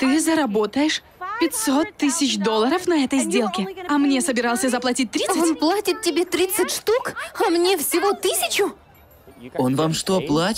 Ты заработаешь 500 тысяч долларов на этой сделке. А мне собирался заплатить 30? Он платит тебе 30 штук, а мне всего тысячу? Он вам что, платит?